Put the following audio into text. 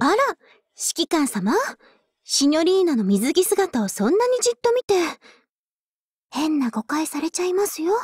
あら、指揮官様シニョリーナの水着姿をそんなにじっと見て。変な誤解されちゃいますよ。